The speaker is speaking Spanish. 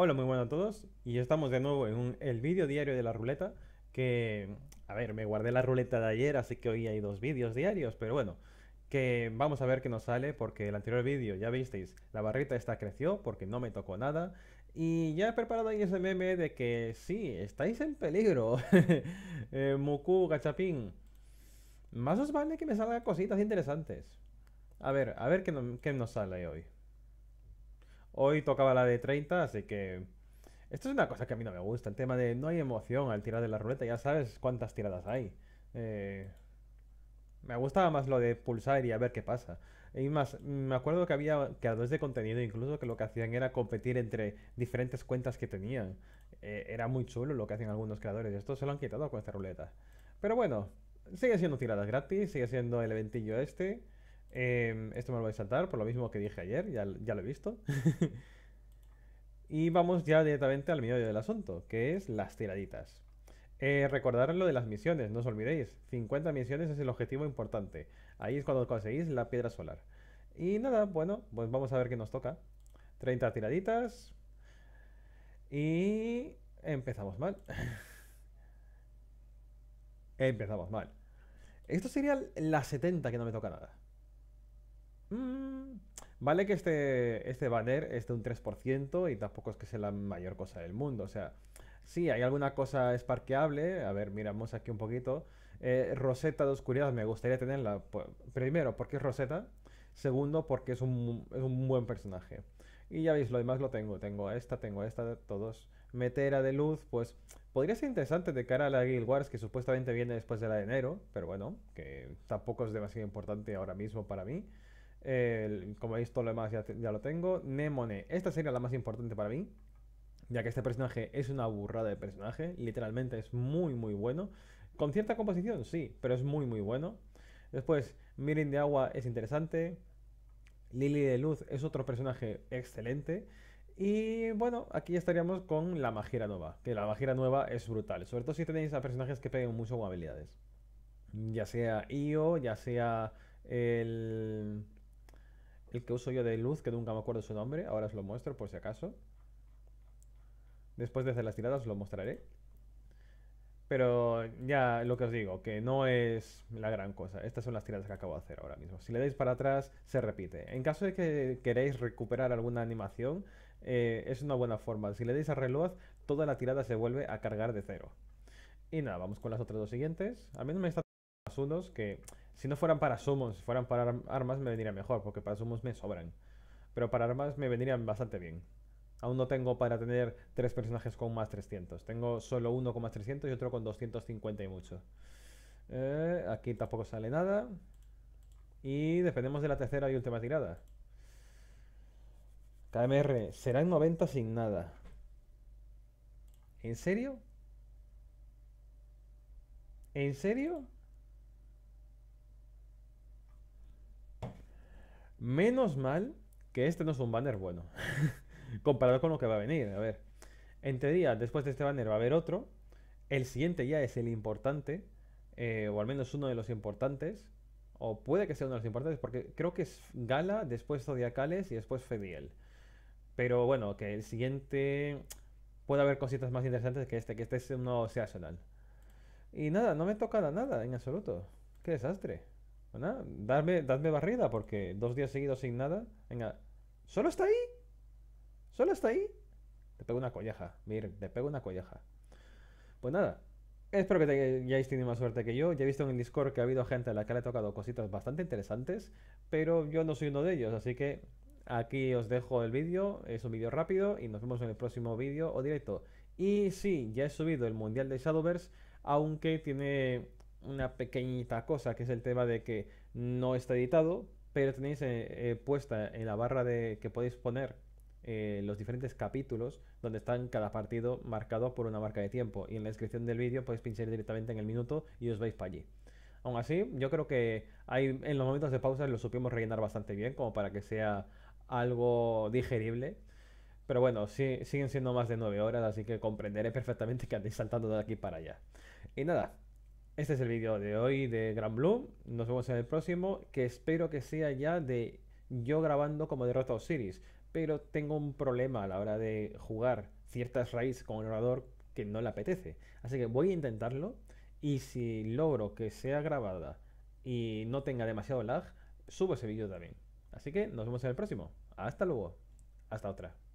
Hola, muy bueno a todos y estamos de nuevo en el vídeo diario de la ruleta que, a ver, me guardé la ruleta de ayer así que hoy hay dos vídeos diarios, pero bueno, que vamos a ver qué nos sale porque el anterior vídeo, ya visteis, la barrita esta creció porque no me tocó nada y ya he preparado ahí ese meme de que sí, estáis en peligro, eh, Muku, Gachapín, más os vale que me salgan cositas interesantes. A ver, a ver qué, qué nos sale hoy. Hoy tocaba la de 30, así que... Esto es una cosa que a mí no me gusta, el tema de no hay emoción al tirar de la ruleta, ya sabes cuántas tiradas hay. Eh, me gustaba más lo de pulsar y a ver qué pasa. Y más, me acuerdo que había creadores de contenido incluso que lo que hacían era competir entre diferentes cuentas que tenían. E, era muy chulo lo que hacen algunos creadores. Esto se lo han quitado con esta ruleta. Pero bueno, sigue siendo tiradas gratis, sigue siendo el eventillo este. Em, esto me lo voy a saltar, por lo mismo que dije ayer, ya, lo he visto. y vamos ya directamente al medio del asunto, que es las tiraditas. Eh, recordar lo de las misiones, no os olvidéis. 50 misiones es el objetivo importante. Ahí es cuando conseguís la piedra solar. Y nada, bueno, pues vamos a ver qué nos toca. 30 tiraditas. Y empezamos mal. empezamos mal. Esto sería la 70 que no me toca nada. Mm, vale que este, este banner es de un 3% y tampoco es que sea la mayor cosa del mundo. O sea, Si hay alguna cosa esparqueable. A ver, miramos aquí un poquito. Eh, roseta de oscuridad, me gustaría tenerla. Pues, primero, porque es roseta. Segundo, porque es un, es un, buen personaje. Y ya veis, lo demás lo tengo. Tengo esta, tengo esta, todos. Metera de luz, pues podría ser interesante de cara a la Guild Wars, que supuestamente viene después de la de enero, pero bueno, que tampoco es demasiado importante ahora mismo para mí como veis, todo lo demás ya, lo tengo. Nemone, esta sería la más importante para mí. Ya que este personaje es una burrada de personaje. Literalmente es muy, muy bueno. Con cierta composición, sí, pero es muy, muy bueno. Después, Mirin de Agua es interesante. Lily de Luz es otro personaje excelente. Y bueno, aquí estaríamos con la Magira Nueva, que la magiera Nueva es brutal, sobre todo si tenéis a personajes que peguen mucho con habilidades. Ya sea Io, ya sea el... El que uso yo de luz, que nunca me acuerdo su nombre. Ahora os lo muestro por si acaso. Después de hacer las tiradas os lo mostraré. Pero ya lo que os digo, que no es la gran cosa. Estas son las tiradas que acabo de hacer ahora mismo. Si le dais para atrás, se repite. En caso de que queréis recuperar alguna animación, eh, es una buena forma. Si le dais a reloj, toda la tirada se vuelve a cargar de cero. Y nada, vamos con las otras dos siguientes. A mí no me está más unos que si no fueran para sumos, si fueran para armas, me vendría mejor, porque para sumos me sobran. Pero para armas me vendrían bastante bien. Aún no tengo para tener tres personajes con más 300. Tengo solo uno con más 300 y otro con 250 y mucho. Eh, aquí tampoco sale nada. Y dependemos de la tercera y última tirada. KMR, serán 90 sin nada. ¿En serio? ¿En serio? Menos mal que este no es un banner bueno, comparado con lo que va a venir. A ver, Entre teoría, después de este banner va a haber otro. El siguiente ya es el importante, eh, o al menos uno de los importantes, o puede que sea uno de los importantes, porque creo que es Gala, después Zodiacales y después Fediel. Pero bueno, que el siguiente puede haber cositas más interesantes que este, que este es uno seasonal. Y nada, no me toca nada en absoluto. Qué desastre. Dadme, barrida porque dos días seguidos sin nada. Venga, ¿solo está ahí? ¿Solo está ahí? Te pego una colleja, Mir, te pego una colleja. Pues nada, espero que hayáis tenido más suerte que yo. Ya he visto en el Discord que ha habido gente a la que le he tocado cositas bastante interesantes, pero yo no soy uno de ellos, así que aquí os dejo el vídeo. Es un vídeo rápido y nos vemos en el próximo vídeo o directo. Y sí, ya he subido el Mundial de Shadowverse, aunque tiene una pequeñita cosa, que es el tema de que no está editado, pero tenéis eh, eh, puesta en la barra de que podéis poner eh, los diferentes capítulos donde están cada partido marcado por una marca de tiempo. Y en la descripción del vídeo podéis pinchar directamente en el minuto y os vais para allí. Aún así, yo creo que hay, en los momentos de pausa lo supimos rellenar bastante bien, como para que sea algo digerible. Pero bueno, sí, siguen siendo más de 9 horas, así que comprenderé perfectamente que andéis saltando de aquí para allá. Y nada, este es el vídeo de hoy de Gran Blue. Nos vemos en el próximo, que espero que sea ya de yo grabando como derrotado Series. Pero tengo un problema a la hora de jugar ciertas raids con el orador que no le apetece. Así que voy a intentarlo. Y si logro que sea grabada y no tenga demasiado lag, subo ese vídeo también. Así que nos vemos en el próximo. Hasta luego. Hasta otra.